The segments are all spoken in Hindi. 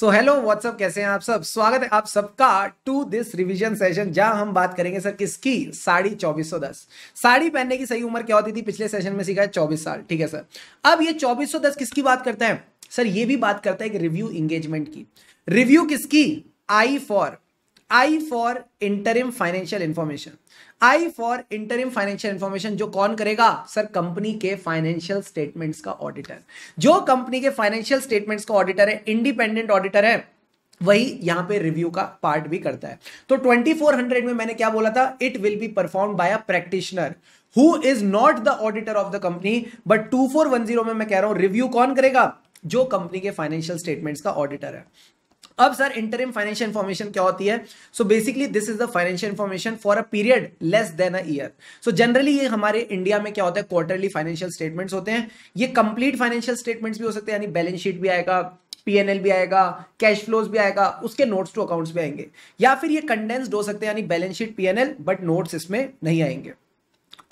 सो हेलो व्हाट्सअप कैसे हैं आप सब स्वागत है आप सबका टू दिस रिवीजन सेशन जहां हम बात करेंगे सर किसकी साड़ी चौबीस सौ दस साड़ी पहनने की सही उम्र क्या होती थी पिछले सेशन में सीखा है चौबीस साल ठीक है सर अब ये चौबीस सौ दस किसकी बात करते हैं सर ये भी बात करता है कि रिव्यू एंगेजमेंट की रिव्यू किसकी I for I for interim financial information I for interim financial information जो कौन करेगा सर कंपनी के फाइनेंशियल स्टेटमेंट्स का ऑडिटर जो कंपनी के फाइनेंशियल स्टेटमेंट्स का ऑडिटर है इंडिपेंडेंट ऑडिटर है वही यहां पे रिव्यू का पार्ट भी करता है तो 2400 में मैंने क्या बोला था it will be perform by a practitioner who is not the auditor of the company but 2410 में मैं कह रहा हूं रिव्यू कौन करेगा जो कंपनी के फाइनेंशियल स्टेटमेंट्स का ऑडिटर है अब सर इंटरिम फाइनेंशियल इंफॉर्मेशन क्या होती है so basically this is the financial information for a period less than a year so generally ये हमारे इंडिया में क्या होता है क्वार्टरली फाइनेंशियल स्टेटमेंट्स होते हैं ये कंप्लीट फाइनेंशियल स्टेटमेंट्स भी हो सकते हैं यानी बैलेंस शीट भी आएगा पीएनएल भी आएगा कैश फ्लोज भी आएगा उसके नोट्स टू अकाउंट्स भी आएंगे या फिर ये कंडेंस्ड हो सकते हैं यानी balance sheet PNL but notes इसमें नहीं आएंगे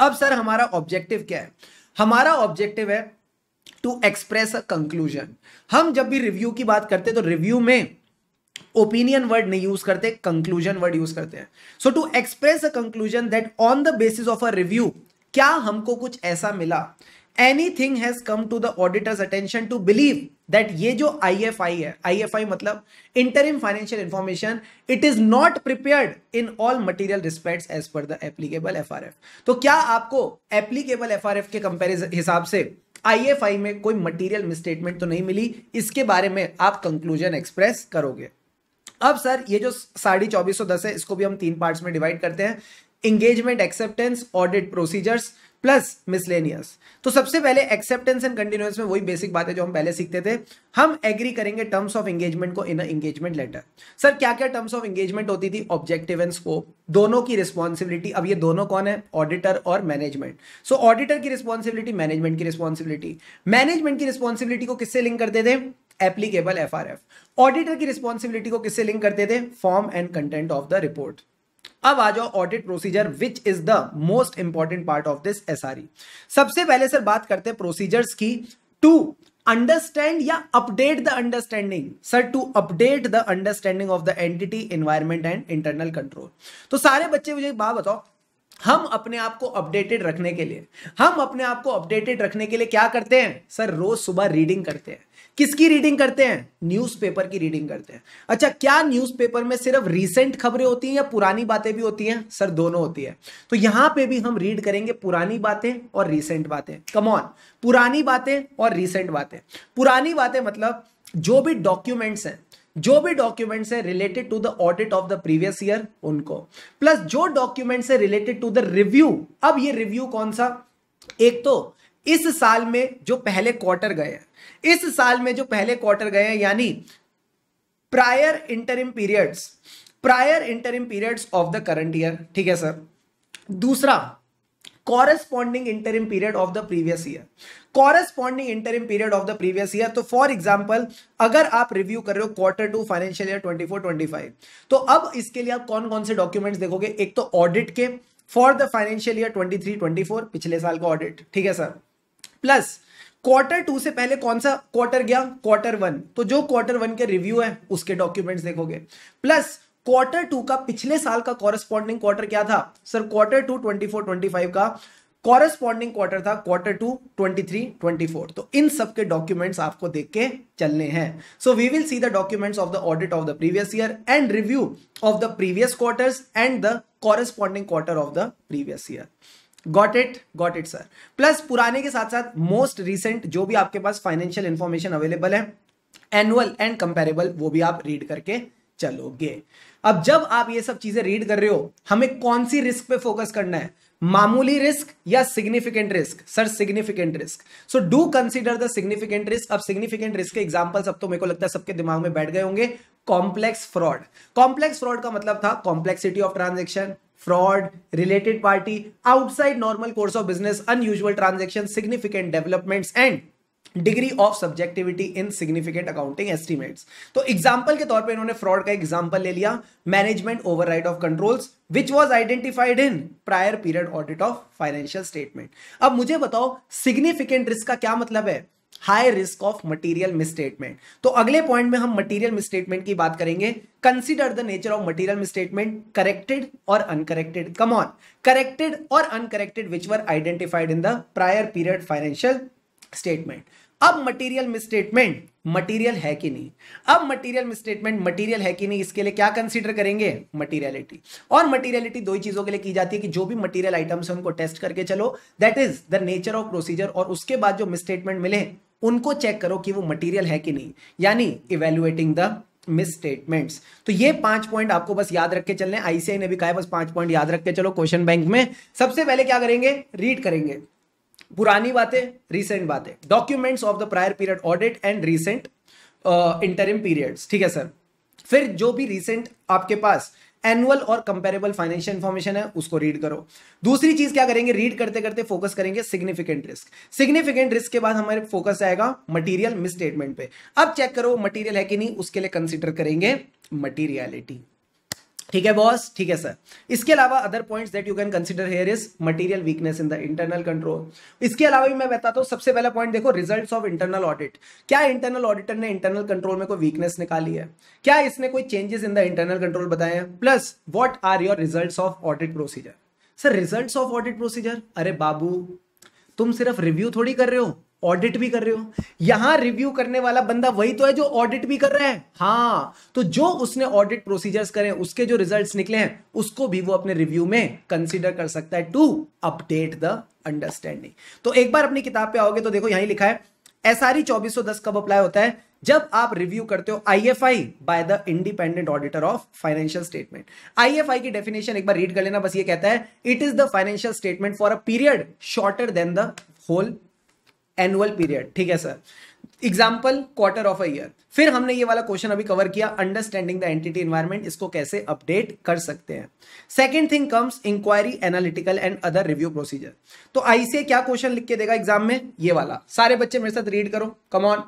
अब सर हमारा ऑब्जेक्टिव क्या है हमारा ऑब्जेक्टिव है टू एक्सप्रेस अ कंक्लूजन हम जब भी रिव्यू की बात करते हैं तो रिव्यू में ओपिनियन वर्ड नहीं यूज करते कंक्लूजन वर्ड यूज करते हैं so to express a conclusion that on the basis of a review क्या हमको कुछ ऐसा मिला any thing has come to the auditor's attention to believe that ये जो आई एफ आई है आई एफ आई मतलब interim financial information it is not prepared in all material respect as per the applicable F R F तो क्या आपको एप्लीकेबल एफ आर एफ के कंपेरिजन हिसाब से आई एफ आई में कोई मटेरियल मिसस्टेटमेंट तो नहीं मिली इसके बारे में आप कंक्लूजन एक्सप्रेस करोगे अब सर ये जो साढ़े चौबीस सौ दस है इसको भी हम तीन पार्ट्स में डिवाइड करते हैं engagement acceptance audit procedures plus miscellaneous तो सबसे पहले एक्सेप्टेंस एंड कंटिन्यूस में वही बेसिक बात है जो हम पहले सीखते थे हम एग्री करेंगे टर्म्स ऑफ एंगेजमेंट को इन एंगेजमेंट लेटर सर क्या क्या टर्म्स ऑफ एंगेजमेंट होती थी ऑब्जेक्टिव एंड स्कोप दोनों की रिस्पॉन्सिबिलिटी अब ये दोनों कौन है ऑडिटर और मैनेजमेंट सो ऑडिटर की रिस्पॉन्सिबिलिटी मैनेजमेंट की रिस्पॉन्सिबिलिटी मैनेजमेंट की रिस्पॉन्सिबिलिटी को किससे लिंक करते थे एप्लीकेबल एफ ऑडिटर की रिस्पॉन्सिबिलिटी को किससे लिंक करते थे form and content of the report अब आ जाओ audit procedure which is the most important part of this S सबसे पहले सर बात करते प्रोसीजर्स की टू अंडरस्टैंड या update the understanding sir to update the understanding of the entity environment and internal control तो सारे बच्चे मुझे एक बात बताओ हम अपने आप को अपडेटेड रखने के लिए हम अपने आप को अपडेटेड रखने के लिए क्या करते हैं सर रोज सुबह रीडिंग करते हैं किसकी रीडिंग करते हैं न्यूज़पेपर की रीडिंग करते हैं अच्छा क्या न्यूज़पेपर में सिर्फ रीसेंट खबरें होती हैं या पुरानी बातें भी होती हैं सर दोनों होती है तो यहां पे भी हम रीड करेंगे पुरानी बातें और रीसेंट बातें कमॉन पुरानी बातें और रीसेंट बातें पुरानी बातें मतलब जो भी डॉक्यूमेंट्स हैं जो भी डॉक्यूमेंट है related to the audit of the previous year उनको प्लस जो डॉक्यूमेंट है रिलेटेड टू द रिव्यू अब ये रिव्यू कौन सा एक तो इस साल में जो पहले क्वार्टर गए हैं इस साल में जो पहले क्वार्टर गए हैं यानी prior interim periods prior interim periods of the current year ठीक है सर दूसरा corresponding interim period of the previous year corresponding interim period of the previous year तो फॉर एग्जाम्पल अगर आप रिव्यू कर रहे हो quarter two financial year twenty four twenty five तो अब इसके लिए आप कौन कौन से डॉक्यूमेंट्स देखोगे एक तो ऑडिट के for the financial year twenty three twenty four पिछले साल का ऑडिट ठीक है सर प्लस क्वार्टर टू से पहले कौन सा क्वार्टर गया क्वार्टर वन तो जो क्वार्टर वन के रिव्यू है उसके डॉक्यूमेंट्स देखोगे प्लस क्वार्टर टू का पिछले साल का कॉरेस्पॉन्डिंग क्वार्टर क्या था sir quarter two twenty four twenty five का कॉरेस्पॉन्डिंग क्वार्टर था quarter two twenty three twenty four तो इन सब के डॉक्यूमेंट्स आपको देख के चलने हैं so we will see the documents of the audit of the previous year and review of the previous quarters and the corresponding quarter of the previous year got it got it sir plus पुराने के साथ साथ मोस्ट रिसेंट जो भी आपके पास फाइनेंशियल इंफॉर्मेशन अवेलेबल है एनुअल एंड कंपेरेबल वो भी आप रीड करके चलोगे अब जब आप ये सब चीजें रीड कर रहे हो हमें कौन सी रिस्क पे फोकस करना है मामूली रिस्क या significant risk sir significant risk so do consider the significant risk अब सिग्निफिकेंट रिस्क के एग्जांपल्स अब तो मेरे को लगता है सबके दिमाग में बैठ गए होंगे कॉम्प्लेक्स फ्रॉड कॉम्प्लेक्स फ्रॉड का मतलब था complexity of transaction fraud related party outside normal course of business unusual transaction significant developments and degree of subjectivity in significant accounting estimates तो एग्जाम्पल के तौर पे इन्होंने फ्रॉड का एग्जाम्पल ले लिया management override of controls which was identified in prior period audit of financial statement अब मुझे बताओ सिग्निफिकेंट रिस्क का क्या मतलब है high risk of material misstatement तो अगले पॉइंट में हम मटीरियल मिसस्टेटमेंट की बात करेंगे consider the nature of material misstatement corrected और अनकरेक्टेड कम ऑन करेक्टेड और uncorrected which were identified in the prior period financial statement अब मटेरियल मिसस्टेटमेंट मटेरियल है कि नहीं अब मटेरियल मिसस्टेटमेंट मटेरियल है कि नहीं इसके लिए क्या कंसीडर करेंगे मटेरियलिटी और मटेरियलिटी दो ही चीजों के लिए की जाती है कि जो भी मटेरियल आइटम्स है उनको टेस्ट करके चलो that is the nature of procedure और उसके बाद जो मिसस्टेटमेंट मिले उनको चेक करो कि वो मटीरियल है कि नहीं यानी इवेल्युएटिंग द मिसस्टेटमेंट्स तो ये पांच पॉइंट आपको बस याद रख के चलने आईसीआई ने भी कहा है बस पांच पॉइंट याद रख के चलो क्वेश्चन बैंक में सबसे पहले क्या करेंगे रीड करेंगे पुरानी बातें रिसेंट बातें documents of the prior period audit and recent interim periods ठीक है सर फिर जो भी रिसेंट आपके पास एनुअल और कंपेरेबल फाइनेंशियल इंफॉर्मेशन है उसको रीड करो दूसरी चीज क्या करेंगे रीड करते करते फोकस करेंगे सिग्निफिकेंट रिस्क सिग्निफिकेंट रिस्क के बाद हमारे फोकस आएगा मटेरियल मिसस्टेटमेंट पे अब चेक करो मटेरियल है कि नहीं उसके लिए कंसिडर करेंगे मटीरियलिटी ठीक है बॉस ठीक है सर इसके अलावा other points that you can consider here is material weakness in the internal control इसके अलावा भी मैं बताता हूँ सबसे पहला पॉइंट देखो रिजल्ट्स ऑफ इंटरनल ऑडिट क्या इंटरनल ऑडिटर ने इंटरनल कंट्रोल में कोई वीकनेस निकाली है क्या इसने कोई changes in the internal control बताए हैं plus what are your result of audit procedure sir result of audit procedure अरे बाबू तुम सिर्फ रिव्यू थोड़ी कर रहे हो ऑडिट भी कर रहे हो यहां रिव्यू करने वाला बंदा वही तो है जो ऑडिट भी कर रहा है हाँ तो जो उसने ऑडिट प्रोसीजर्स करें उसके जो रिजल्ट्स निकले हैं उसको भी वो अपने रिव्यू में कंसीडर कर सकता है टू अपडेट द अंडरस्टैंडिंग तो एक बार अपनी किताब पे आओगे तो देखो यहां लिखा है एस आर कब अप्लाई होता है जब आप रिव्यू करते हो I F I by the independent auditor of financial statement I F I की डेफिनेशन एक बार रीड कर लेना बस ये कहता है it is the financial statement for a period shorter than the whole annual period ठीक है sir example quarter of a year फिर हमने ये वाला क्वेश्चन अभी कवर किया अंडरस्टैंडिंग द एंटिटी इन्वायरमेंट इसको कैसे अपडेट कर सकते हैं second thing comes inquiry analytical and other review procedure तो आईसीए क्या क्वेश्चन लिख के देगा एग्जाम में ये वाला सारे बच्चे मेरे साथ रीड करो come on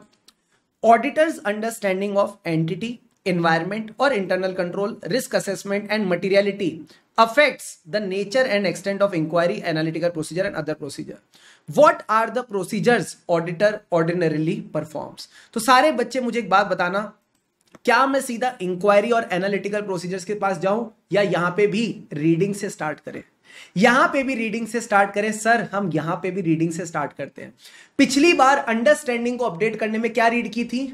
auditor's understanding of entity environment और internal control risk assessment and materiality affects the nature and extent of inquiry, analytical procedure and other procedure. What are the procedures auditor ordinarily performs? तो सारे बच्चे मुझे एक बात बताना क्या मैं सीधा इंक्वायरी और एनालिटिकल प्रोसीजर्स के पास जाऊं या यहां पे भी रीडिंग से स्टार्ट करें यहां पे भी रीडिंग से स्टार्ट करें सर हम यहां पे भी रीडिंग से स्टार्ट करते हैं पिछली बार अंडरस्टैंडिंग को अपडेट करने में क्या रीड की थी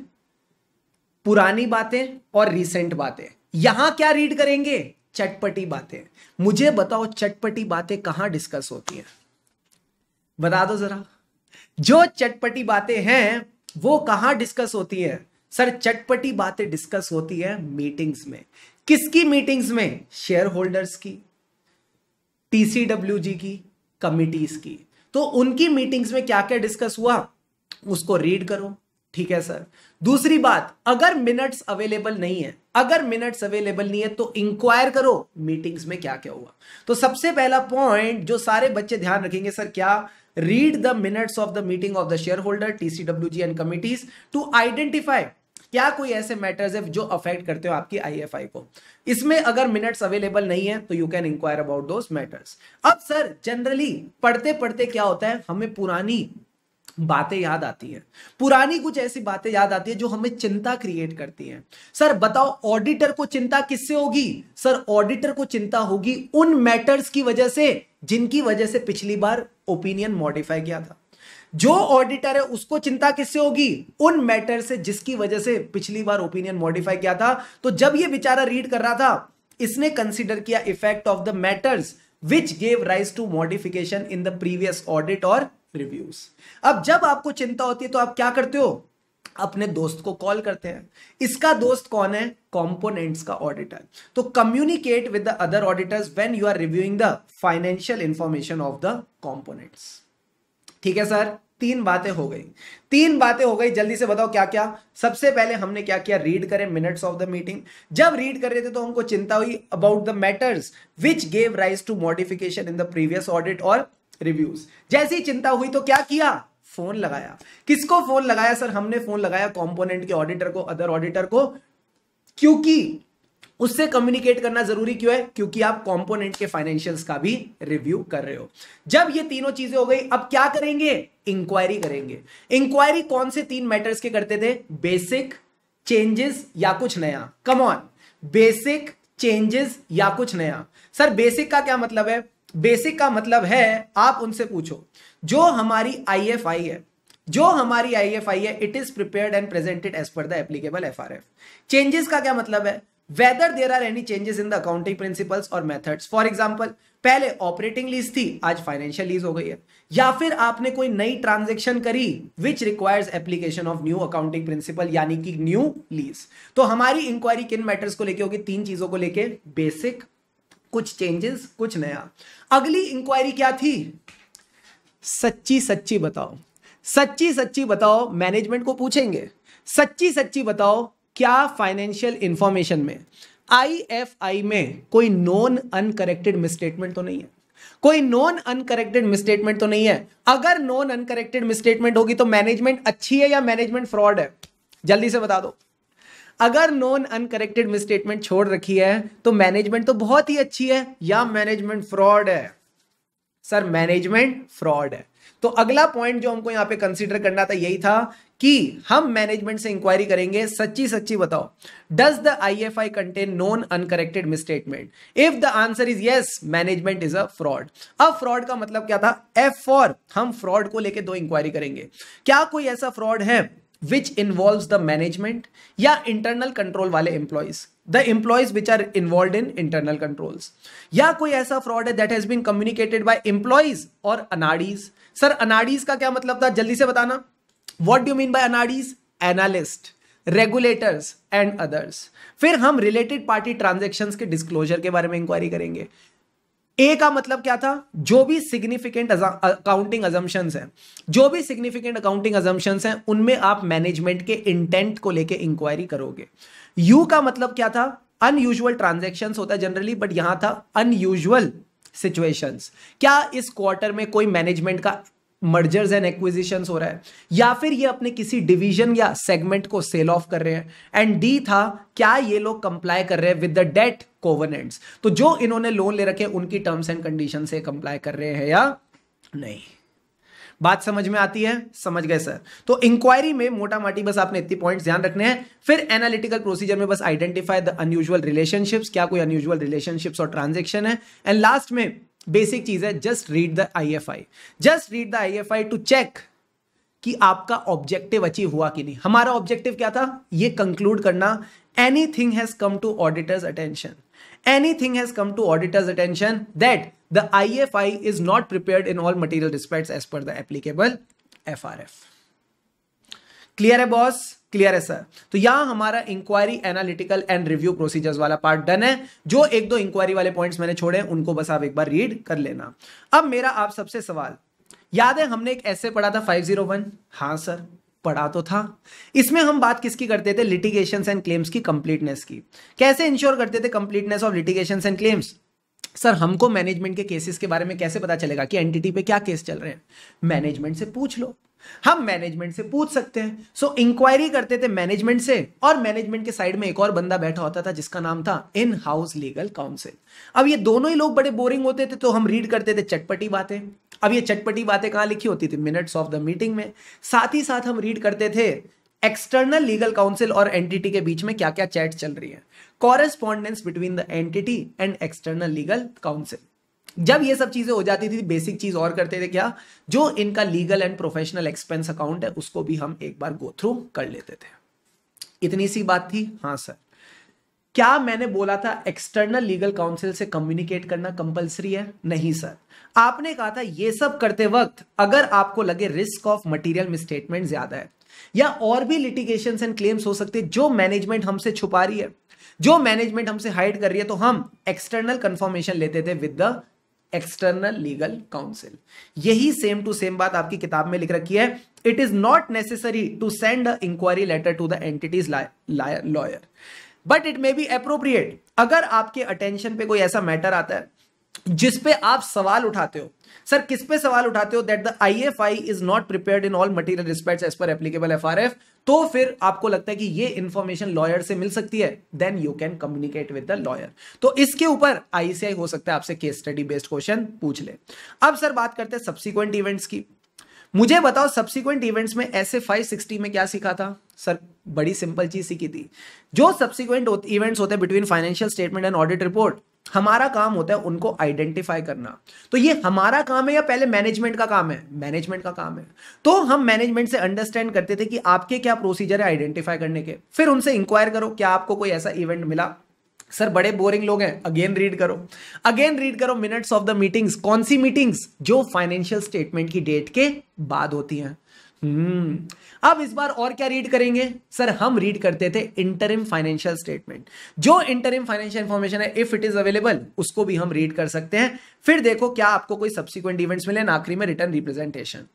पुरानी बातें और रीसेंट बातें यहां क्या रीड करेंगे चटपटी बातें मुझे बताओ चटपटी बातें कहां डिस्कस होती हैं बता दो जरा जो चटपटी बातें हैं वो कहां डिस्कस होती हैं सर चटपटी बातें डिस्कस होती है मीटिंग्स में किसकी मीटिंग्स में शेयर होल्डर्स की टीसीडब्ल्यू की कमिटीज की तो उनकी मीटिंग्स में क्या क्या डिस्कस हुआ उसको रीड करो ठीक है सर दूसरी बात अगर मिनट्स अवेलेबल नहीं है अगर मिनट्स अवेलेबल नहीं है तो इंक्वायर करो मीटिंग्स में क्या क्या हुआ तो सबसे पहला पॉइंट जो सारे बच्चे ध्यान रखेंगे सर क्या read the minutes of the meeting of the shareholder जी एंड कमिटीज टू आइडेंटिफाई क्या कोई ऐसे मैटर्स है जो अफेक्ट करते हो आपकी आईएफआई को इसमें अगर मिनट्स अवेलेबल नहीं है तो you can inquire about those matters अब सर जनरली पढ़ते पढ़ते क्या होता है हमें पुरानी बातें याद आती हैं पुरानी कुछ ऐसी बातें याद आती है जो हमें चिंता क्रिएट करती हैं सर बताओ ऑडिटर को चिंता किससे होगी सर ऑडिटर को चिंता होगी उन मैटर्स की वजह से जिनकी वजह से पिछली बार ओपिनियन मॉडिफाई किया था जो ऑडिटर है उसको चिंता किससे होगी उन मैटर से जिसकी वजह से पिछली बार ओपिनियन मॉडिफाई किया था तो जब ये बेचारा रीड कर रहा था इसने कंसिडर किया effect of the matters which gave rise to modification in the previous audit और रिव्यूज अब जब आपको चिंता होती है तो आप क्या करते हो अपने दोस्त को कॉल करते हैं इसका दोस्त कौन है कंपोनेंट्स का ऑडिटर तो communicate with the other auditors when you are reviewing the financial information of the components ठीक है सर तीन बातें हो गई तीन बातें हो गई जल्दी से बताओ क्या क्या सबसे पहले हमने क्या किया रीड करें मिनट्स ऑफ द मीटिंग जब रीड कर रहे थे तो हमको चिंता हुई about the matters which gave rise to modification in the previous audit और रिव्यूज जैसी चिंता हुई तो क्या किया फोन लगाया किसको फोन लगाया सर हमने फोन लगाया कंपोनेंट के ऑडिटर को अदर ऑडिटर को क्योंकि उससे कम्युनिकेट करना जरूरी क्यों है क्योंकि आप कंपोनेंट के फाइनेंशियल्स का भी रिव्यू कर रहे हो जब ये तीनों चीजें हो गई अब क्या करेंगे इंक्वायरी करेंगे इंक्वायरी कौन से तीन मैटर्स के करते थे बेसिक चेंजेस या कुछ नया कम ऑन बेसिक चेंजेस या कुछ नया सर बेसिक का क्या मतलब है बेसिक का मतलब है आप उनसे पूछो जो हमारी आई एफ आई है जो हमारी आई एफ आई है it is prepared and presented as per the applicable F R F changes का क्या मतलब है whether there are any changes in the accounting principles और मेथड्स फॉर एग्जाम्पल पहले ऑपरेटिंग लीज थी आज फाइनेंशियल लीज हो गई है या फिर आपने कोई नई ट्रांजेक्शन करी which requires application of new accounting principle यानी कि न्यू लीज तो हमारी इंक्वायरी किन मैटर्स को लेके होगी तीन चीजों को लेके बेसिक कुछ चेंजेस कुछ नया अगली इंक्वायरी क्या थी सच्ची सच्ची बताओ सच्ची सच्ची बताओ मैनेजमेंट को पूछेंगे सच्ची सच्ची बताओ क्या फाइनेंशियल इंफॉर्मेशन में आईएफआई में कोई नॉन अनकरेक्टेड मिसस्टेटमेंट तो नहीं है कोई नॉन अनकरेक्टेड मिसस्टेटमेंट तो नहीं है अगर नॉन अनकरेक्टेड मिसस्टेटमेंट होगी तो मैनेजमेंट अच्छी है या मैनेजमेंट फ्रॉड है जल्दी से बता दो अगर नॉन अनकरेक्टेड मिसस्टेटमेंट छोड़ रखी है तो मैनेजमेंट तो बहुत ही अच्छी है या मैनेजमेंट फ्रॉड है सर मैनेजमेंट फ्रॉड है तो अगला पॉइंट जो हमको यहां पे कंसीडर करना था यही था कि हम मैनेजमेंट से इंक्वायरी करेंगे सच्ची सच्ची बताओ does the I F I contain known uncorrected misstatement if the answer is yes management is a fraud अब फ्रॉड का मतलब क्या था एफ फॉर हम फ्रॉड को लेके दो इंक्वायरी करेंगे क्या कोई ऐसा फ्रॉड है विच इन्वॉल्व द मैनेजमेंट या इंटरनल कंट्रोल वाले employees the employees which are involved in internal controls या कोई ऐसा फ्रॉड है that has been communicated by employees और अनाडीज सर अनाडीज का क्या मतलब था जल्दी से बताना वॉट डू मीन बाय अनाडीज एनालिस्ट रेगुलेटर्स एंड अदर्स फिर हम रिलेटेड पार्टी ट्रांजेक्शन के डिस्कलोजर के बारे में इंक्वायरी करेंगे ए का मतलब क्या था जो भी सिग्निफिकेंट अकाउंटिंग अजम्पन्स हैं जो भी सिग्निफिकेंट अकाउंटिंग अजम्पन्स हैं उनमें आप मैनेजमेंट के इंटेंट को लेके इंक्वायरी करोगे यू का मतलब क्या था अनयूजल ट्रांजेक्शन होता है जनरली बट यहां था अनयूजल सिचुएशंस क्या इस क्वार्टर में कोई मैनेजमेंट का मर्जर्स एंड एक्विजिशन हो रहा है या फिर ये अपने किसी डिवीजन या सेगमेंट को सेल ऑफ कर रहे हैं एंड डी था क्या ये लोग कंप्लाई कर रहे हैं विद द डेट कोवनेंट्स तो जो इन्होंने लोन ले रखे उनकी टर्म्स एंड कंडीशन से कंप्लाई कर रहे हैं या नहीं बात समझ में आती है समझ गए सर तो इंक्वायरी में मोटा माटी बस आपने इतनी पॉइंट्स ध्यान रखने हैं फिर एनालिटिकल प्रोसीजर में बस आइडेंटिफाई द अनयूजुअल रिलेशनशिप्स क्या कोई अनयूजुअल रिलेशनशिप्स और ट्रांजेक्शन है एंड लास्ट में बेसिक चीज है just read the IFI just read the IFI to check कि आपका ऑब्जेक्टिव अचीव हुआ कि नहीं हमारा ऑब्जेक्टिव क्या था ये कंक्लूड करना any thing has come to auditor's attention any thing has come to auditor's attention that the I F I is not prepare in all material respect as per the applicable F R F clear है बॉस क्लियर है सर तो यहां हमारा inquiry analytical and review procedures वाला पार्ट डन है जो एक दो इंक्वायरी वाले पॉइंट्स मैंने छोड़े उनको बस आप एक बार रीड कर लेना अब मेरा आप सबसे सवाल याद है हमने एक ऐसे पढ़ा था 501 हाँ सर पढ़ा तो था इसमें हम बात किसकी करते थे लिटिगेशन एंड क्लेम्स की कंप्लीटनेस की कैसे इंश्योर करते थे completeness of litigation and claims sir हमको मैनेजमेंट के केसेस के बारे में कैसे पता चलेगा कि एंटिटी पे क्या केस चल रहे हैं मैनेजमेंट से पूछ लो हम मैनेजमेंट से पूछ सकते हैं सो so, इंक्वायरी करते थे मैनेजमेंट से और मैनेजमेंट के साइड में एक और बंदा बैठा होता था जिसका नाम था इन हाउस लीगल काउंसिल अब ये दोनों ही लोग बड़े बोरिंग होते थे तो हम रीड करते थे चटपटी बातें अब ये चटपटी बातें कहाँ लिखी होती थी मिनट्स ऑफ द मीटिंग में साथ ही साथ हम रीड करते थे एक्सटर्नल लीगल काउंसिल और एनटीटी के बीच में क्या क्या चैट चल रही है correspondence between the entity and external legal counsel जब ये सब चीजें हो जाती थी बेसिक चीज और करते थे क्या जो इनका legal and professional expense account है उसको भी हम एक बार गो थ्रू कर लेते थे इतनी सी बात थी हाँ सर क्या मैंने बोला था एक्सटर्नल लीगल काउंसिल से कम्युनिकेट करना कंपलसरी है नहीं सर आपने कहा था ये सब करते वक्त अगर आपको लगे रिस्क ऑफ मटेरियल मिसस्टेटमेंट ज्यादा है या और भी लिटिगेशन एंड क्लेम्स हो सकते हैं जो मैनेजमेंट हमसे छुपा रही है जो मैनेजमेंट हमसे हाइड कर रही है तो हम एक्सटर्नल कंफर्मेशन लेते थे with the external legal counsel यही सेम टू सेम बात आपकी किताब में लिख रखी है it is not necessary to send inquiry letter to the entity's lawyer but it may be appropriate अगर आपके अटेंशन पे कोई ऐसा मैटर आता है जिस पे आप सवाल उठाते हो सर किस पे सवाल उठाते हो that the I F I is not prepared in all material respects as per applicable F R F तो फिर आपको लगता है कि ये इंफॉर्मेशन लॉयर से मिल सकती है then you can communicate with the lawyer तो इसके ऊपर आईसीआई हो सकता है आपसे केस स्टडी बेस्ड क्वेश्चन पूछ ले अब सर बात करते हैं सब्सिक्वेंट इवेंट्स की मुझे बताओ सब्सिक्वेंट इवेंट्स में ऐसे फाइव सिक्सटी में क्या सीखा था सर बड़ी सिंपल चीज सीखी थी जो सब्सिक्वेंट इवेंट्स होते हैं between financial statement and audit report हमारा काम होता है उनको आइडेंटिफाई करना तो ये हमारा काम है या पहले मैनेजमेंट का काम है मैनेजमेंट का काम है तो हम मैनेजमेंट से अंडरस्टैंड करते थे कि आपके क्या प्रोसीजर है आइडेंटिफाई करने के फिर उनसे इंक्वायर करो क्या आपको कोई ऐसा इवेंट मिला सर बड़े बोरिंग लोग हैं अगेन रीड करो अगेन रीड करो मिनट्स ऑफ द मीटिंग्स कौन सी मीटिंग्स जो फाइनेंशियल स्टेटमेंट की डेट के बाद होती हैं हम्म। अब इस बार और क्या रीड करेंगे सर हम रीड करते थे इंटरिम फाइनेंशियल स्टेटमेंट जो इंटरिम फाइनेंशियल इंफॉर्मेशन है इफ इट इज अवेलेबल उसको भी हम रीड कर सकते हैं फिर देखो क्या आपको कोई सब्सिक्वेंट इवेंट्स मिले आखिरी में रिटर्न रिप्रेजेंटेशन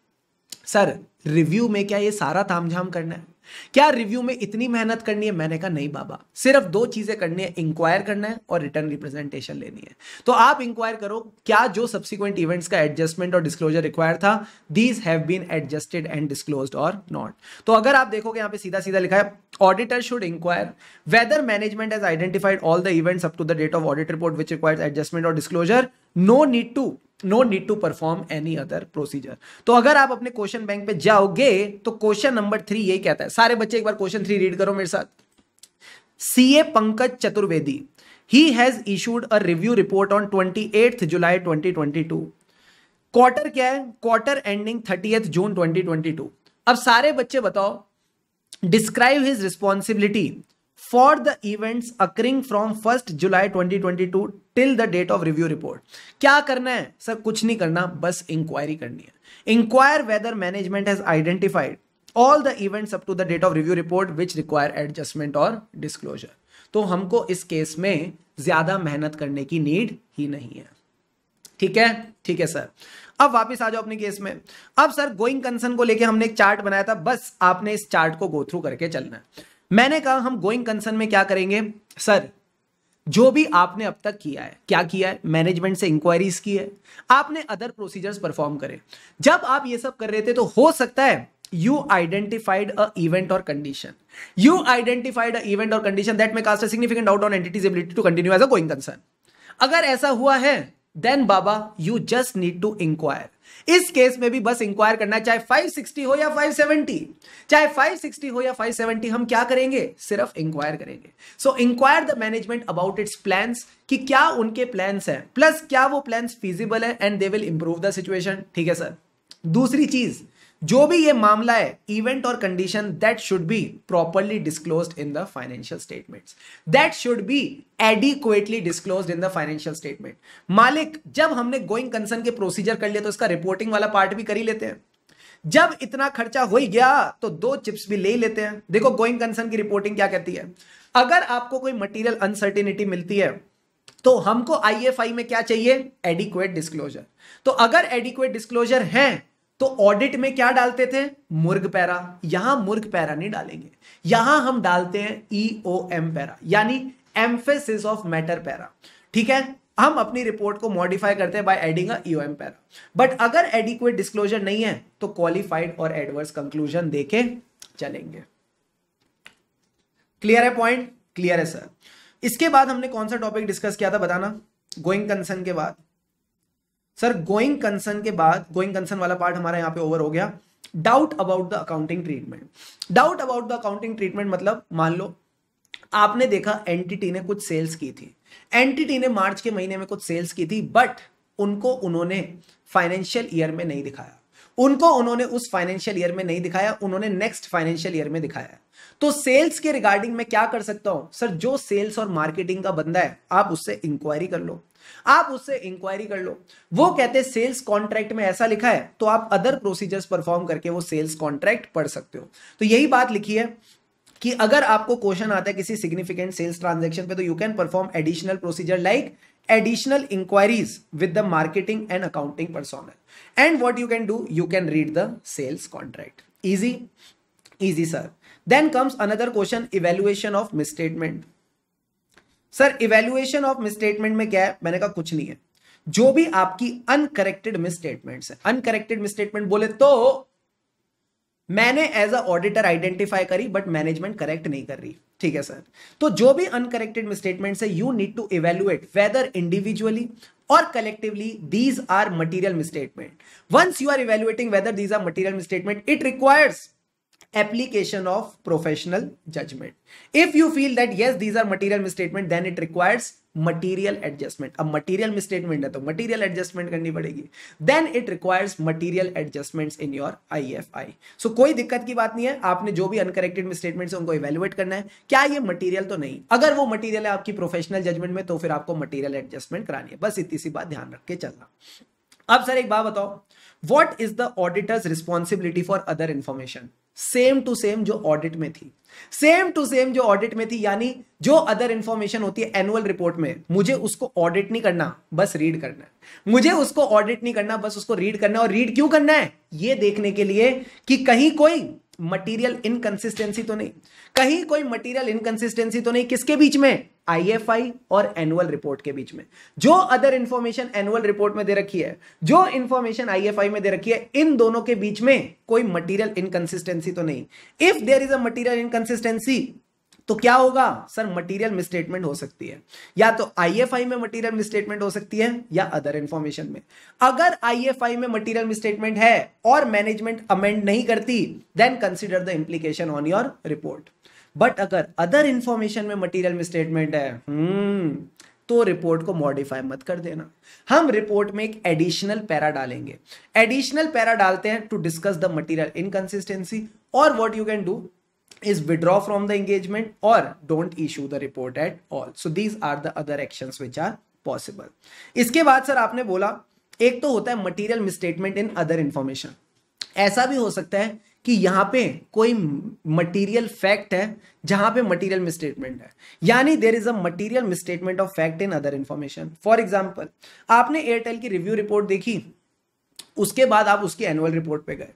सर रिव्यू में क्या ये सारा तामझाम करना है क्या रिव्यू में इतनी मेहनत करनी है मैंने कहा नहीं बाबा सिर्फ दो चीजें करनी है इंक्वायर करना है और रिटर्न रिप्रेजेंटेशन लेनी है तो आप इंक्वायर करो क्या जो सब्सिक्वेंट इवेंट्स का एडजस्टमेंट और डिस्क्लोजर रिक्वायर था these have been adjusted and disclosed और नॉट तो अगर आप देखोगे यहां पे सीधा सीधा लिखा है auditor should inquire whether management as identified all the events up to the date of audit report which requires adjustment और disclosure no need to no need to perform any other procedure तो अगर आप अपने क्वेश्चन बैंक पे जाओगे तो क्वेश्चन नंबर थ्री यही कहता है सारे बच्चे एक बार क्वेश्चन थ्री रीड करो मेरे साथ CA Pankaj Chaturvedi he has issued a review report on twenty eighth July twenty twenty two quarter क्या है quarter ending thirty June twenty twenty two अब सारे बच्चे बताओ describe his responsibility for the events occurring from first July 2022 till the date of review report क्या करना है सर कुछ नहीं करना बस इंक्वायरी करनी है inquire whether management has identified all the events up to the date of review report which require adjustment और डिस्क्लोजर तो हमको इस केस में ज्यादा मेहनत करने की नीड ही नहीं है ठीक है ठीक है सर अब वापस आ जाओ अपने केस में अब सर गोइंग कंसर्न को लेके हमने एक चार्ट बनाया था बस आपने इस चार्ट को गो थ्रू करके चलना है मैंने कहा हम गोइंग कंसर्न में क्या करेंगे सर जो भी आपने अब तक किया है क्या किया है मैनेजमेंट से इंक्वायरीज की है आपने अदर प्रोसीजर्स परफॉर्म करे जब आप ये सब कर रहे थे तो हो सकता है यू आइडेंटिफाइड अ इवेंट और condition you identified a event और condition that may cast a significant doubt on entity's ability to continue as a going concern अगर ऐसा हुआ है देन बाबा you just need to inquire इस केस में भी बस इंक्वायर करना चाहे 560 हो या 570 चाहे 560 हो या 570 हम क्या करेंगे सिर्फ इंक्वायर करेंगे so inquire the management about its plans कि क्या उनके प्लान्स हैं प्लस क्या वो प्लान्स फिजिबल है and they will improve the situation ठीक है सर दूसरी चीज जो भी ये मामला है इवेंट और condition that should be properly disclose in the financial statement that should be adequately disclose in the financial statement मालिक जब हमने गोइंग कंसर्न के प्रोसीजर कर लिया तो इसका रिपोर्टिंग वाला पार्ट भी कर ही लेते हैं जब इतना खर्चा हो ही गया तो दो चिप्स भी ले ही लेते हैं देखो गोइंग कंसर्न की रिपोर्टिंग क्या कहती है अगर आपको कोई मटेरियल अनसर्टिनिटी मिलती है तो हमको आईएफआई में क्या चाहिए एडिक्वेट डिस्क्लोजर तो अगर एडिक्वेट डिस्क्लोजर है तो ऑडिट में क्या डालते थे मुर्ग पैरा यहां मुर्ग पैरा नहीं डालेंगे यहां हम डालते हैं ई ओ एम पैरा यानी एम्फेसिस ऑफ मैटर पैरा ठीक है हम अपनी रिपोर्ट को मॉडिफाई करते हैं by adding a EOM para but अगर एडिक्वेट डिस्क्लोजर नहीं है तो क्वालिफाइड और एडवर्स कंक्लूजन देके चलेंगे क्लियर है पॉइंट क्लियर है सर इसके बाद हमने कौन सा टॉपिक डिस्कस किया था बताना गोइंग कंसर्न के बाद सर गोइंग कंसर्न के बाद गोइंग कंसर्न वाला पार्ट हमारा यहाँ पे ओवर हो गया doubt about the accounting treatment doubt about the accounting treatment मतलब मान लो आपने देखा एंटिटी ने कुछ सेल्स की थी एंटिटी ने मार्च के महीने में कुछ सेल्स की थी बट उनको उन्होंने फाइनेंशियल ईयर में नहीं दिखाया उनको उन्होंने उस फाइनेंशियल ईयर में नहीं दिखाया उन्होंने नेक्स्ट फाइनेंशियल ईयर में दिखाया तो सेल्स के रिगार्डिंग में क्या कर सकता हूं सर जो सेल्स और मार्केटिंग का बंदा है आप उससे इंक्वायरी कर लो आप उससे इंक्वायरी कर लो वो कहते हैं सेल्स कॉन्ट्रैक्ट में ऐसा लिखा है तो आप अदर प्रोसीजर्स परफॉर्म करके वो सेल्स कॉन्ट्रैक्ट पढ़ सकते हो तो यही बात लिखी है कि अगर आपको क्वेश्चन आता है किसी सिग्निफिकेंट सेल्स ट्रांजैक्शन पे तो you can perform additional procedure like additional inquiries with the marketing and accounting personnel. And what you can do, you can read the sales contract. Easy? Easy, sir. Then comes another question, evaluation of misstatement. Sir evaluation of misstatement में क्या है मैंने कहा कुछ नहीं है जो भी आपकी अनकरेक्टेड मिसस्टेटमेंट्स है अनकरेक्टेड मिसस्टेटमेंट बोले तो मैंने एज अ ऑडिटर आइडेंटिफाई करी बट मैनेजमेंट करेक्ट नहीं कर रही ठीक है सर तो जो भी अनकरेक्टेड स्टेटमेंट है you need to evaluate whether individually और collectively these are material statement once you are evaluating whether these are material statement it requires application of professional judgement if you feel that yes these are material statement then it requires material adjustment अब मटीरियल मिसस्टेटमेंट है तो मटीरियल एडजस्टमेंट करनी पड़ेगी then it requires material adjustments in your IFI so कोई दिक्कत की बात नहीं है आपने जो भी अनकरेक्टेड मिसस्टेटमेंट्स है उनको इवेलुएट करना है क्या ये मटीरियल तो नहीं अगर वो मटीरियल है आपकी प्रोफेशनल जजमेंट में तो फिर आपको मटीरियल एडजस्टमेंट करानी है बस इतनी सी बात ध्यान रख के चलना अब सर एक बात बताओ what is the auditor's responsibility for other information same to same जो ऑडिट में थी सेम टू सेम जो ऑडिट में थी यानी जो अदर इंफॉर्मेशन होती है एनुअल रिपोर्ट में मुझे उसको ऑडिट नहीं करना बस रीड करना है मुझे उसको ऑडिट नहीं करना बस उसको रीड करना है और रीड क्यों करना है ये देखने के लिए कि कहीं कोई मटेरियल इनकंसिस्टेंसी तो नहीं कहीं कोई मटेरियल इनकंसिस्टेंसी तो नहीं किसके बीच में आईएफआई और एनुअल रिपोर्ट के बीच में जो अदर इंफॉर्मेशन एनुअल रिपोर्ट में दे रखी है जो इंफॉर्मेशन आईएफआई में दे रखी है इन दोनों के बीच में कोई मटेरियल इनकंसिस्टेंसी तो नहीं if there is a material inconsistency तो क्या होगा सर मटेरियल मिसस्टेटमेंट हो सकती है या तो आईएफआई में मटेरियल मिसस्टेटमेंट हो सकती है या अदर इंफॉर्मेशन में अगर आईएफआई में मटेरियल मिसस्टेटमेंट है और मैनेजमेंट अमेंड नहीं करती then consider the implication on your report but अगर अदर इंफॉर्मेशन में मटेरियल मिसस्टेटमेंट है हम्म, तो रिपोर्ट को मॉडिफाई मत कर देना हम रिपोर्ट में एक एडिशनल पैरा डालेंगे एडिशनल पैरा डालते हैं to discuss the material inconsistency और what you can do is withdraw from the engagement or don't issue the report at all so these are the other actions which are possible iske baad sir aapne bola ek to hota hai material misstatement in other information aisa bhi ho sakta hai कि यहाँ पे कोई मटेरियल फैक्ट है जहां पे मटेरियल मिसस्टेटमेंट है यानी there is a material misstatement of fact in other information for example आपने एयरटेल की रिव्यू रिपोर्ट देखी उसके बाद आप उसकी एनुअल रिपोर्ट पे गए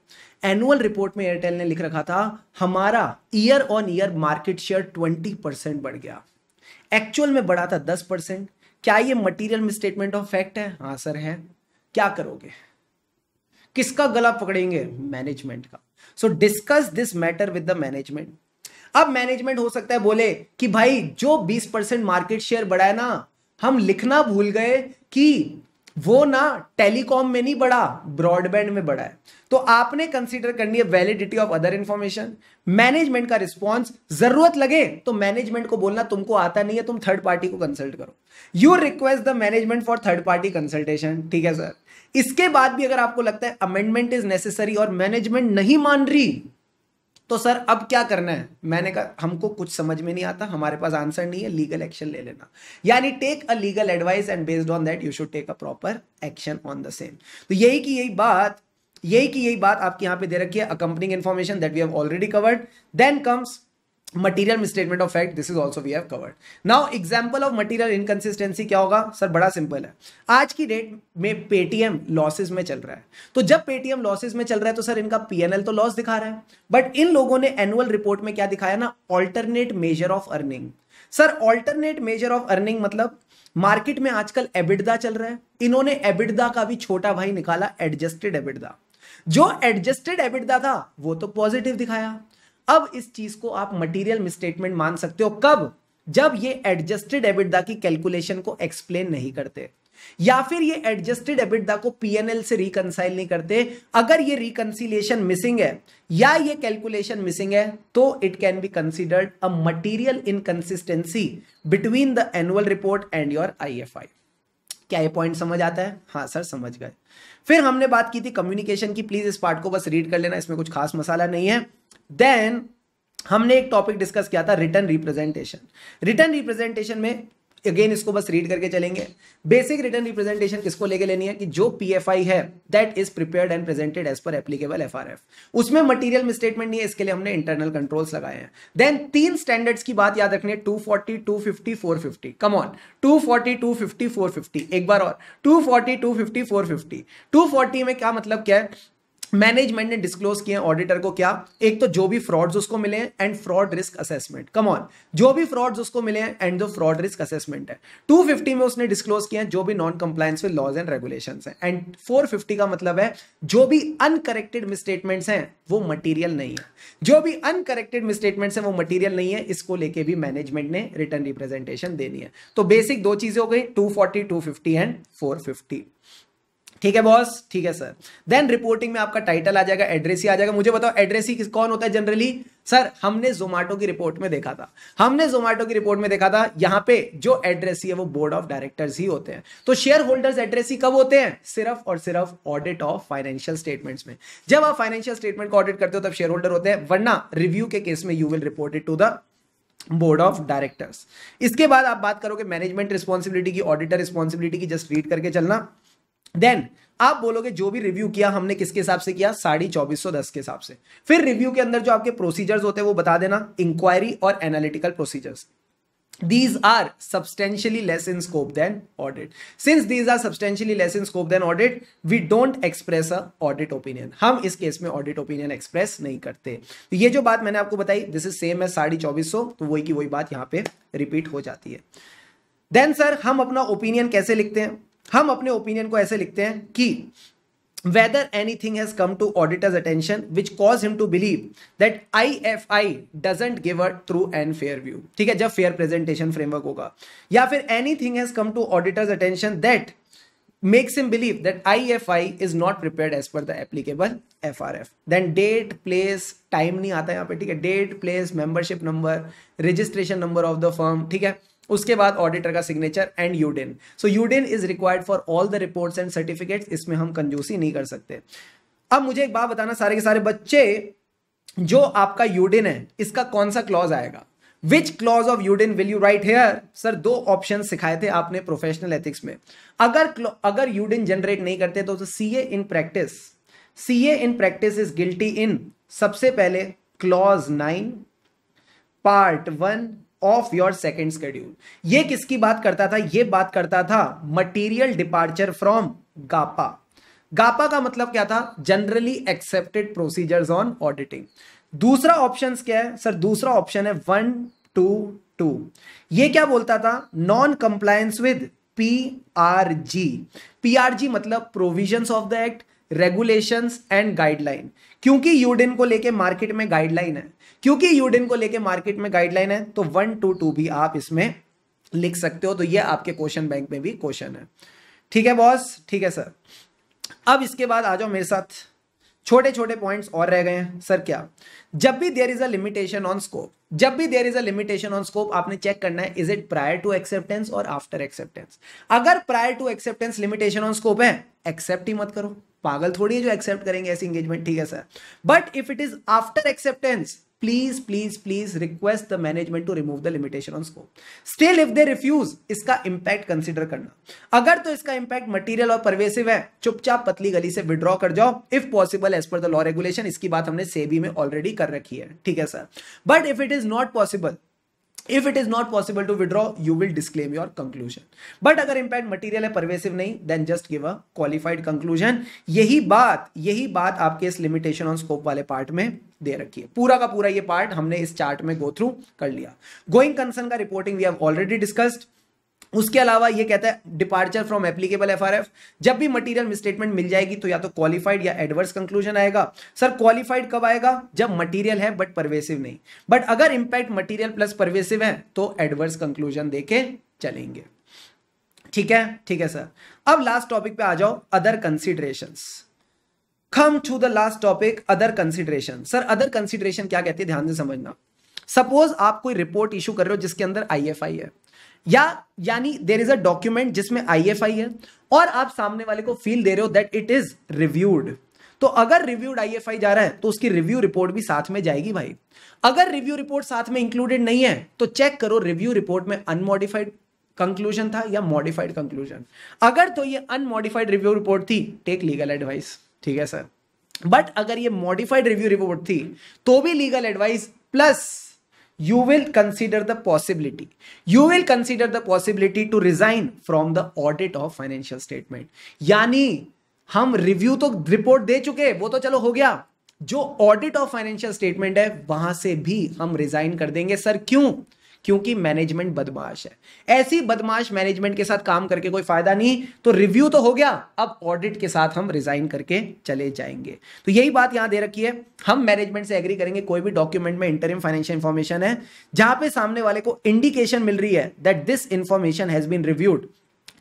एनुअल रिपोर्ट में एयरटेल ने लिख रखा था हमारा year on year market share twenty percent बढ़ गया एक्चुअल में बढ़ा था दस परसेंट क्या ये मटीरियल स्टेटमेंट ऑफ फैक्ट है हाँ सर है क्या करोगे किसका गला पकड़ेंगे मैनेजमेंट का so discuss this matter with the management अब मैनेजमेंट हो सकता है बोले कि भाई जो 20 परसेंट मार्केट शेयर बढ़ा है ना हम लिखना भूल गए कि वो ना टेलीकॉम में नहीं बढ़ा ब्रॉडबैंड में बढ़ा है तो आपने कंसीडर करनी है validity of other information management का रिस्पॉन्स जरूरत लगे तो मैनेजमेंट को बोलना तुमको आता नहीं है तुम थर्ड पार्टी को कंसल्ट करो you request the management for third party consultation ठीक है सर इसके बाद भी अगर आपको लगता है अमेंडमेंट इज नेसेसरी और मैनेजमेंट नहीं मान रही तो सर अब क्या करना है मैंने कहा हमको कुछ समझ में नहीं आता हमारे पास आंसर नहीं है लीगल एक्शन ले लेना यानी take a legal advice and based on that you should take a proper action on the same तो यही की यही बात यही की यही बात आपके यहां पे दे रखी है company information that we have already covered then comes material misstatement of fact this is also we have covered now example of material inconsistency क्या होगा सर बड़ा सिंपल है आज की डेट में पेटीएम लॉसेज में चल रहा है तो जब पेटीएम लॉसेज में चल रहा है तो सर इनका पी एन एल तो लॉस दिखा रहा है बट इन लोगों ने एनुअल रिपोर्ट में क्या दिखाया ना alternate measure of earning sir alternate measure of earning मतलब मार्केट में आजकल एबिडदा चल रहा है इन्होंने एबिडदा का भी छोटा भाई निकाला एडजस्टेड एबिडदा जो एडजस्टेड एबिडदा था वो तो पॉजिटिव दिखाया अब इस चीज को आप मटेरियल मिसस्टेटमेंट मान सकते हो कब जब ये एडजस्टेड एबिडा की कैलकुलेशन को एक्सप्लेन नहीं करते या फिर ये एडजस्टेड एबिडा को पीएनएल से रिकनसाइल नहीं करते अगर ये रिकनसिलेशन मिसिंग है या ये कैलकुलेशन मिसिंग है तो it can be considered a material inconsistency between the annual report and your I क्या ये पॉइंट समझ आता है हाँ सर समझ गए फिर हमने बात की थी कम्युनिकेशन की प्लीज इस पार्ट को बस रीड कर लेना इसमें कुछ खास मसाला नहीं है देन हमने एक टॉपिक डिस्कस किया था रिटर्न रिप्रेजेंटेशन रिटर्न रिप्रेजेंटेशन में अगेन इसको बस रीड करके चलेंगे बेसिक रिटर्न रिप्रेजेंटेशन किसको लेके लेनी है कि जो पीएफआई है that is prepared and presented as per applicable FRF उसमें मटेरियल मिसस्टेटमेंट नहीं है इसके लिए हमने इंटरनल कंट्रोल्स लगाए हैं देन तीन स्टैंडर्ड्स की बात याद रखनी है 240 250 450 कम ऑन 240 250 450 एक बार और 240 250 450 240 में क्या मतलब क्या है मैनेजमेंट ने डिस्क्लोज किया ऑडिटर को क्या एक तो जो भी फ्रॉड्स उसको मिले हैं and fraud risk assessment come on जो भी फ्रॉड्स उसको मिले हैं एंड जो फ्रॉड रिस्क असेसमेंट है 250 में उसने डिस्क्लोज किया जो भी non compliance with laws and regulation है एंड 450 का मतलब है जो भी अनकरेक्टेड मिसस्टेटमेंट्स हैं वो मटीरियल नहीं है जो भी अनकरेक्टेड मिसस्टेटमेंट्स हैं वो मटीरियल नहीं है इसको लेके भी मैनेजमेंट ने रिटर्न रिप्रेजेंटेशन देनी है तो बेसिक दो चीजें हो गई टू फोर्टी एंड फोर ठीक है बॉस ठीक है सर देन रिपोर्टिंग में आपका टाइटल आ जाएगा एड्रेस ही आ जाएगा मुझे बताओ एड्रेस ही किस कौन होता है जनरली सर हमने जोमेटो की रिपोर्ट में देखा था हमने जोमेटो की रिपोर्ट में देखा था यहाँ पे जो एड्रेस ही है वो बोर्ड ऑफ डायरेक्टर्स ही होते हैं तो शेयर होल्डर्स एड्रेस ही कब होते हैं सिर्फ और सिर्फ ऑडिट ऑफ फाइनेंशियल स्टेटमेंट्स में जब आप फाइनेंशियल स्टेटमेंट को ऑडिट करते हो तब शेयर होल्डर होते हैं वरना रिव्यू के केस में you will report it to the board of directors इसके बाद आप बात करोगे मैनेजमेंट रिस्पॉन्सिबिलिटी की ऑडिटर रिस्पॉन्सिबिलिटी की जस्ट रीड करके चलना देन आप बोलोगे जो भी रिव्यू किया हमने किसके हिसाब से किया साढ़े चौबीस सौ दस के हिसाब से फिर रिव्यू के अंदर जो आपके प्रोसीजर्स होते हैं वो बता देना इंक्वायरी और analytical procedures these are substantially less in scope than audit since these are substantially less in scope than audit we don't express a audit opinion हम इस केस में ऑडिट ओपिनियन एक्सप्रेस नहीं करते तो ये जो बात मैंने आपको बताई दिस इज सेम है साढ़े चौबीस सौ तो वही की वही बात यहां पर रिपीट हो जाती है देन सर हम अपना ओपिनियन कैसे लिखते हैं हम अपने ओपिनियन को ऐसे लिखते हैं कि whether any thing has come to auditor's attention which cause him to believe that I F I doesn't give a true and fair view ठीक है जब फेयर प्रेजेंटेशन फ्रेमवर्क होगा या फिर any thing has come to auditor's attention that makes him believe that I F I is not prepare as per the applicable F R F then date place time नहीं आता यहाँ पे ठीक है date place membership number registration number of the form ठीक है उसके बाद ऑडिटर का signature and UDIN so UDIN is required for all the reports and certificates इसमें हम कंजूसी नहीं कर सकते अब मुझे एक बात बताना सारे के सारे बच्चे जो आपका यूडेन है इसका कौन सा क्लॉज आएगा which clause of UDIN will you write here sir दो ऑप्शन सिखाए थे आपने प्रोफेशनल एथिक्स में अगर अगर यूडिन जनरेट नहीं करते तो C A in practice C A in practice is guilty in सबसे पहले clause nine part one of your second schedule ये किसकी बात करता था ये बात करता था material departure from GAAP GAAP का मतलब क्या था generally accepted procedures on auditing दूसरा ऑप्शन क्या है सर दूसरा ऑप्शन है वन टू टू ये क्या बोलता था non compliance with P R G P R G मतलब provision of the act regulation and guideline क्योंकि यूडिन को लेके मार्केट में गाइडलाइन है क्योंकि यूडिन को लेके मार्केट में गाइडलाइन है तो वन टू टू भी आप इसमें लिख सकते हो तो ये आपके क्वेश्चन बैंक में भी क्वेश्चन है ठीक है बॉस ठीक है सर अब इसके बाद आ जाओ मेरे साथ छोटे छोटे पॉइंट्स और रह गए हैं सर क्या जब भी there is a limitation on scope जब भी there is a limitation on scope आपने चेक करना है is it prior to acceptance और आफ्टर एक्सेप्टेंस अगर prior to acceptance limitation on scope है एक्सेप्ट ही मत करो पागल थोड़ी है जो एक्सेप्ट करेंगे ऐसी एंगेजमेंट ठीक है sir but if it is after acceptance please please please request the management to remove the limitation on scope still if they refuse इसका इंपैक्ट कंसिडर करना अगर तो इसका इंपैक्ट मटेरियल और परवेसिव है चुपचाप पतली गली से विड्रॉ कर जाओ if possible as per the law regulation इसकी बात हमने सेबी में ऑलरेडी कर रखी है ठीक है sir but if it is not possible if it is not possible to withdraw you will disclaim your conclusion but अगर इंपैक्ट मटीरियल है परवेसिव नहीं then just give a qualified conclusion यही बात यही बात आपके इस लिमिटेशन ऑन स्कोप वाले पार्ट में दे रखी है पूरा का पूरा ये पार्ट हमने इस चार्ट में गो थ्रू कर लिया गोइंग कंसर्न का reporting we have already discussed उसके अलावा ये कहता है डिपार्चर फ्रॉम एप्लीकेबल एफआरएफ जब भी मटेरियल मिसस्टेटमेंट मिल जाएगी तो या तो क्वालिफाइड या एडवर्स कंक्लूजन आएगा सर क्वालिफाइड कब आएगा जब मटेरियल है बट परवेसिव नहीं बट अगर इंपैक्ट मटेरियल प्लस परवेसिव है तो एडवर्स कंक्लूजन देके चलेंगे ठीक है ठीक है सर अब लास्ट टॉपिक पे आ जाओ other consideration come to the last topic other consideration sir other consideration क्या कहती है ध्यान से समझना सपोज आप कोई रिपोर्ट इशू कर रहे हो जिसके अंदर आई है या यानी देर इज अ डॉक्यूमेंट जिसमें आई है और आप सामने वाले को फील दे रहे हो दैट इट इज रिव्यूड तो अगर रिव्यूड आई जा रहा है तो उसकी रिव्यू रिपोर्ट भी साथ में जाएगी भाई अगर रिव्यू रिपोर्ट साथ में इंक्लूडेड नहीं है तो चेक करो रिव्यू रिपोर्ट में अनमोडिफाइड कंक्लूजन था या मॉडिफाइड कंक्लूजन अगर तो ये अनमोडिफाइड रिव्यू रिपोर्ट थी टेक लीगल एडवाइस ठीक है सर बट अगर ये मॉडिफाइड रिव्यू रिपोर्ट थी तो भी legal advice plus you will consider the possibility you will consider the possibility to resign from the audit of financial statement yani हम रिव्यू तो रिपोर्ट दे चुके वो तो चलो हो गया जो ऑडिट ऑफ फाइनेंशियल स्टेटमेंट है वहां से भी हम रिजाइन कर देंगे सर क्यों क्योंकि मैनेजमेंट बदमाश है ऐसी बदमाश मैनेजमेंट के साथ काम करके कोई फायदा नहीं तो रिव्यू तो हो गया अब ऑडिट के साथ हम रिजाइन करके चले जाएंगे तो यही बात यहां दे रखी है हम मैनेजमेंट से एग्री करेंगे कोई भी डॉक्यूमेंट में इंटरिम फाइनेंशियल इंफॉर्मेशन है जहां पे सामने वाले को इंडिकेशन मिल रही है that this information has been reviewed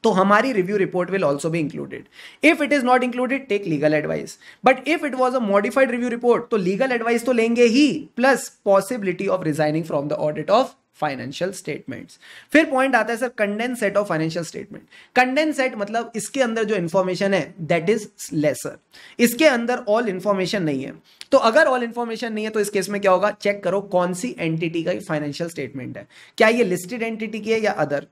तो हमारी रिव्यू रिपोर्ट विल ऑल्सो भी included if it is not included take legal advice but if it was a modified review report तो लीगल एडवाइस तो लेंगे ही plus possibility of resigning from the audit of financial statements फिर पॉइंट आता है sir condense set of financial statement condense set मतलब इसके अंदर जो इन्फॉर्मेशन है दैट इज लेसर इसके अंदर ऑल इन्फॉर्मेशन नहीं है तो अगर ऑल इन्फॉर्मेशन नहीं है तो इस केस में क्या होगा चेक करो कौन सी एंटिटी का फाइनेंशियल स्टेटमेंट है क्या ये लिस्टेड एंटिटी की है या अदर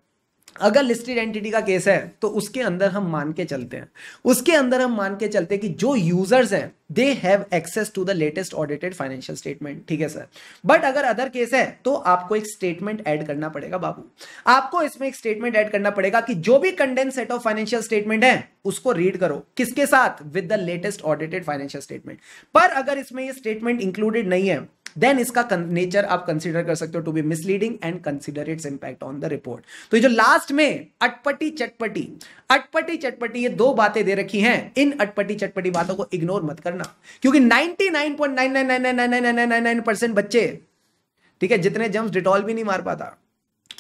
अगर लिस्टेड एंटिटी का केस है तो उसके अंदर हम मान के चलते हैं उसके अंदर हम मान के चलते हैं कि जो यूजर्स हैं they have access to the latest audited financial statement ठीक है सर बट अगर अदर केस है तो आपको एक स्टेटमेंट ऐड करना पड़ेगा बाबू आपको इसमें एक स्टेटमेंट ऐड करना पड़ेगा कि जो भी condense set of financial statement है उसको रीड करो किसके साथ with the latest audited financial statement पर अगर इसमें यह स्टेटमेंट इंक्लूडेड नहीं है देन इसका नेचर आप कंसिडर कर सकते हो to be misleading and consider its impact on the report तो ये जो लास्ट में अटपटी चटपटी अटपटी चटपटी ये दो बातें दे रखी हैं इन अटपटी चटपटी बातों को इग्नोर मत करना क्योंकि 99.99999999 बच्चे ठीक है जितने जम्स डिटॉल भी नहीं मार पाता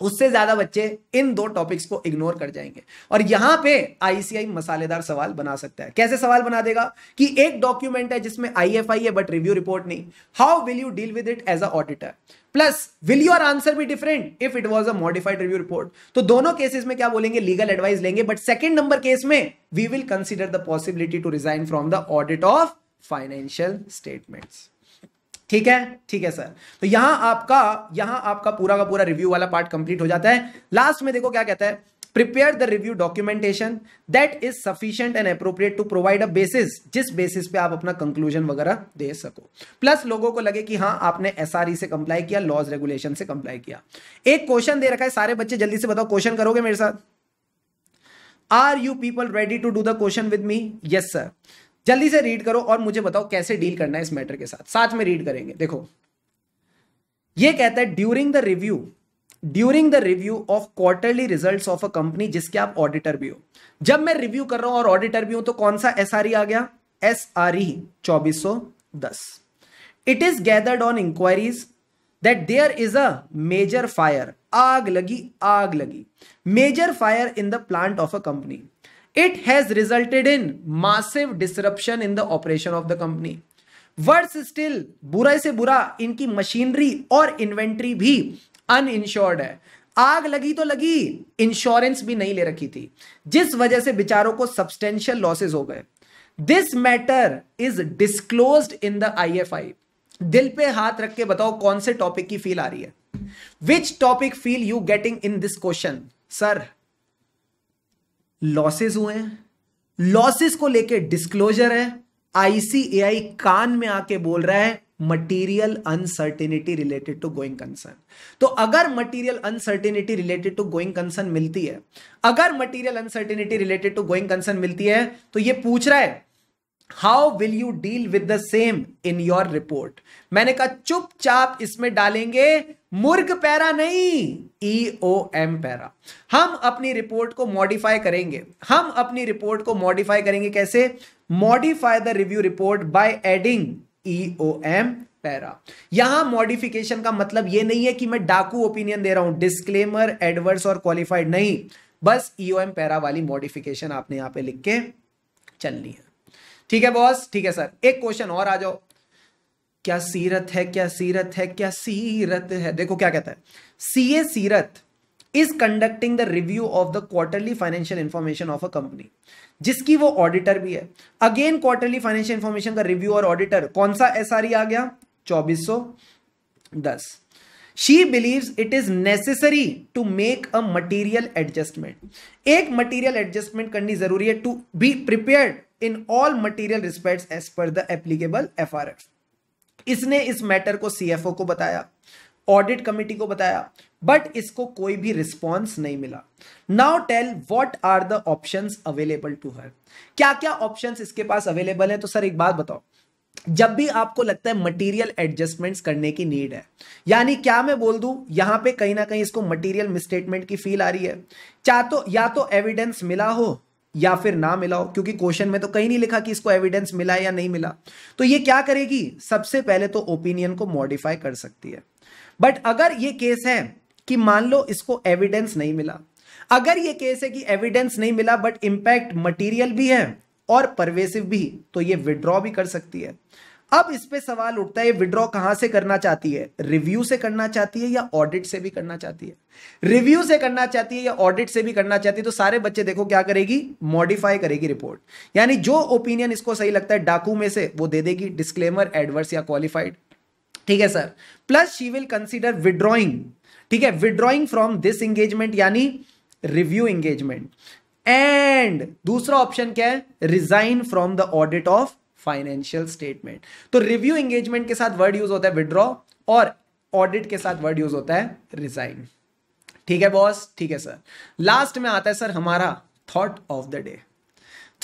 उससे ज्यादा बच्चे इन दो टॉपिक्स को इग्नोर कर जाएंगे और यहां पे आईसीआई मसालेदार सवाल बना सकता है कैसे सवाल बना देगा कि एक डॉक्यूमेंट है जिसमें आईएफआई है बट रिव्यू रिपोर्ट नहीं how will you deal with it as a auditor plus will your answer be different if it was a modified review report तो दोनों केसेस में क्या बोलेंगे लीगल एडवाइस लेंगे बट सेकेंड नंबर केस में we will consider the possibility to resign from the audit of financial statements ठीक है ठीक है सर तो यहां आपका यहां आपका पूरा का पूरा रिव्यू वाला पार्ट कंप्लीट हो जाता है लास्ट में देखो क्या कहता है prepare the review documentation that is sufficient and appropriate to provide a basis जिस बेसिस पे आप अपना कंक्लूजन वगैरह दे सको प्लस लोगों को लगे कि हाँ आपने एसआरई e से कंप्लाई किया लॉज रेगुलेशन से कंप्लाई किया एक क्वेश्चन दे रखा है सारे बच्चे जल्दी से बताओ क्वेश्चन करोगे मेरे साथ are you people ready to do the question with me yes sir जल्दी से रीड करो और मुझे बताओ कैसे डील करना है इस मैटर के साथ साथ में रीड करेंगे देखो ये कहता है during the review during the review of quarterly result of a company जिसके आप ऑडिटर भी हो जब मैं रिव्यू कर रहा हूं और ऑडिटर भी हूं तो कौन सा एस e आ गया एस आर ई e चौबीस सौ दस it is gathered on inquiries that there is a major fire आग लगी आग लगी major fire in the plant of a company it has resulted in massive disruption in the operation of the company worse still बुरा से बुरा इनकी मशीनरी और इन्वेंट्री भी अनइंश्योर्ड है आग लगी तो लगी इंश्योरेंस भी नहीं ले रखी थी जिस वजह से बिचारों को सब्सटेंशियल लॉसेज हो गए this matter is disclose in the I F I दिल पे हाथ रख के बताओ कौन से टॉपिक की फील आ रही है which topic feel you getting in this question sir losses हुए हैं लॉसेस को लेके डिस्क्लोजर है आईसीएआई कान में आके बोल रहा है material uncertainty related to going concern तो अगर material uncertainty related to going concern मिलती है अगर material uncertainty related to going concern मिलती है तो ये पूछ रहा है how will you deal with the same in your report मैंने कहा चुपचाप इसमें डालेंगे मुर्ग पैरा नहीं ई ओ एम पैरा हम अपनी रिपोर्ट को मॉडिफाई करेंगे हम अपनी रिपोर्ट को मॉडिफाई करेंगे कैसे modify the review report by adding E O M para यहां मॉडिफिकेशन का मतलब यह नहीं है कि मैं डाकू ओपिनियन दे रहा हूं डिस्क्लेमर एडवर्स और क्वालिफाइड नहीं बस ईओएम e पैरा वाली मॉडिफिकेशन आपने यहां पे लिख के चलनी है ठीक है बॉस ठीक है सर एक क्वेश्चन और आ जाओ क्या सीरत है क्या सीरत है क्या सीरत है देखो क्या कहता है C A Seerat is conducting the review of the quarterly financial information of a company जिसकी वो ऑडिटर भी है अगेन क्वार्टरली फाइनेंशियल इंफॉर्मेशन का रिव्यू और ऑडिटर कौन सा एस e आ गया चौबीस सौ दस she believe it is necessary to make a material adjustment एक मटीरियल एडजस्टमेंट करनी जरूरी है to be prepare in all material respect as per the applicable F R F इसने इस मैटर को सीएफओ को बताया ऑडिट कमेटी को बताया बट इसको कोई भी रिस्पॉन्स नहीं मिला now tell what are the option available to her क्या क्या ऑप्शन इसके पास अवेलेबल है तो सर एक बात बताओ जब भी आपको लगता है मटेरियल एडजस्टमेंट्स करने की नीड है यानी क्या मैं बोल दूं यहां पे कहीं ना कहीं इसको मटेरियल मिसस्टेटमेंट की फील आ रही है चाहे तो या तो एविडेंस मिला हो या फिर ना मिलाओ क्योंकि क्वेश्चन में तो कहीं नहीं लिखा कि इसको एविडेंस मिला या नहीं मिला तो ये क्या करेगी सबसे पहले तो ओपिनियन को मॉडिफाई कर सकती है बट अगर ये केस है कि मान लो इसको एविडेंस नहीं मिला अगर ये केस है कि एविडेंस नहीं मिला बट इंपैक्ट मटीरियल भी है और परवेसिव भी तो ये विड्रॉ भी कर सकती है अब इस पे सवाल उठता है विड्रॉ कहां से करना चाहती है रिव्यू से करना चाहती है या ऑडिट से भी करना चाहती है रिव्यू से करना चाहती है या ऑडिट से भी करना चाहती है तो सारे बच्चे देखो क्या करेगी मॉडिफाई करेगी रिपोर्ट यानी जो ओपिनियन इसको सही लगता है डाकू में से वो दे देगी डिस्क्लेमर एडवर्स या क्वालिफाइड ठीक है sir plus she will consider withdrawing ठीक है विड्रॉइंग फ्रॉम दिस एंगेजमेंट यानी रिव्यू एंगेजमेंट एंड दूसरा ऑप्शन क्या है resign from the audit of financial statement तो रिव्यू एंगेजमेंट के साथ वर्ड यूज होता है विड्रॉ और ऑडिट के साथ वर्ड यूज होता है रिजाइन ठीक है बॉस ठीक है सर लास्ट में आता है सर हमारा thought of the day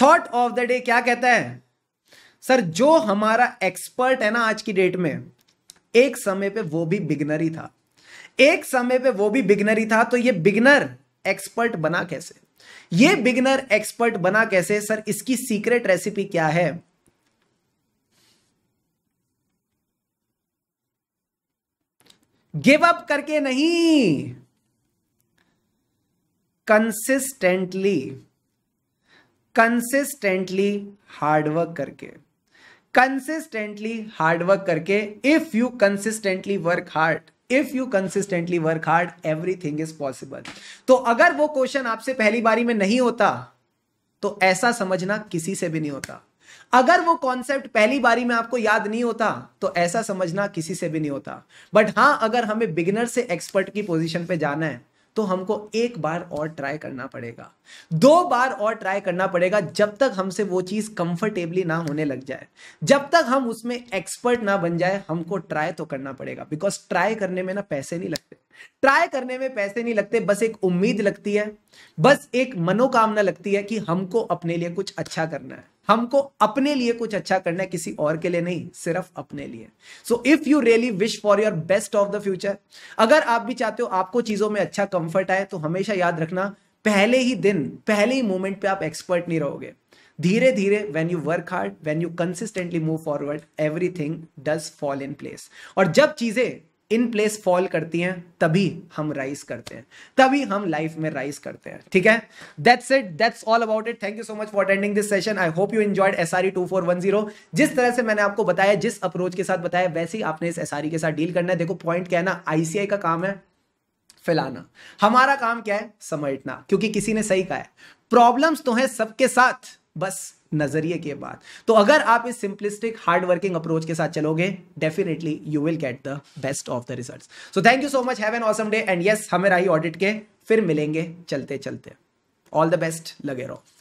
thought of the day क्या कहता है सर जो हमारा एक्सपर्ट है ना आज की डेट में एक समय पे वो भी बिगनर ही था एक समय पे वो भी बिगनर ही था तो ये बिगनर एक्सपर्ट बना कैसे ये बिगनर एक्सपर्ट बना कैसे सर इसकी सीक्रेट रेसिपी क्या है गिव अप करके नहीं कंसिस्टेंटली कंसिस्टेंटली हार्डवर्क करके कंसिस्टेंटली हार्डवर्क करके if you consistently work hard if you consistently work hard thing is possible तो अगर वो क्वेश्चन आपसे पहली बारी में नहीं होता तो ऐसा समझना किसी से भी नहीं होता अगर वो कॉन्सेप्ट पहली बारी में आपको याद नहीं होता तो ऐसा समझना किसी से भी नहीं होता बट हाँ अगर हमें बिगनर से एक्सपर्ट की पोजीशन पे जाना है तो हमको एक बार और ट्राई करना पड़ेगा दो बार और ट्राई करना पड़ेगा जब तक हमसे वो चीज कंफर्टेबली ना होने लग जाए जब तक हम उसमें एक्सपर्ट ना बन जाए हमको ट्राई तो करना पड़ेगा बिकॉज ट्राई करने में ना पैसे नहीं लगते ट्राई करने में पैसे नहीं लगते बस एक उम्मीद लगती है बस एक मनोकामना लगती है कि हमको अपने लिए कुछ अच्छा करना है हमको अपने लिए कुछ अच्छा करना है किसी और के लिए नहीं सिर्फ अपने लिए so if you really wish for your best of the future अगर आप भी चाहते हो आपको चीजों में अच्छा कंफर्ट आए तो हमेशा याद रखना पहले ही दिन पहले ही मोमेंट पे आप एक्सपर्ट नहीं रहोगे धीरे धीरे when you work hard when you consistently move forward everything does fall in place और जब चीजें इन प्लेस फॉल करती हैं तभी हम राइज करते हैं तभी हम लाइफ में राइज करते हैं ठीक है that's it that's all about it thank you so much for attending this session I hope you enjoyed S R two four one zero जिस तरह से मैंने आपको बताया जिस अप्रोच के साथ बताया वैसे ही आपने इस एस e के साथ डील करना है देखो पॉइंट क्या है ना आईसीआई का काम है फैलाना हमारा काम क्या है समेटना क्योंकि किसी ने सही कहा है प्रॉब्लम्स तो हैं सबके साथ बस नजरिए के बाद तो अगर आप इस सिंपलिस्टिक हार्ड वर्किंग अप्रोच के साथ चलोगे definitely you will get the best of the result so thank you so much have an awesome day and yes हमें रही ऑडिट के फिर मिलेंगे चलते चलते ऑल द बेस्ट लगे रहो